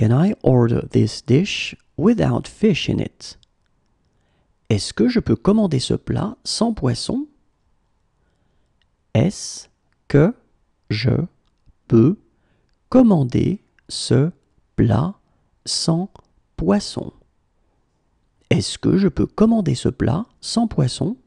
Can I order this dish without fish in it? Est-ce que je peux commander ce plat sans poisson? Est-ce que je peux commander ce plat sans poisson? Est-ce que je peux commander ce plat sans poisson?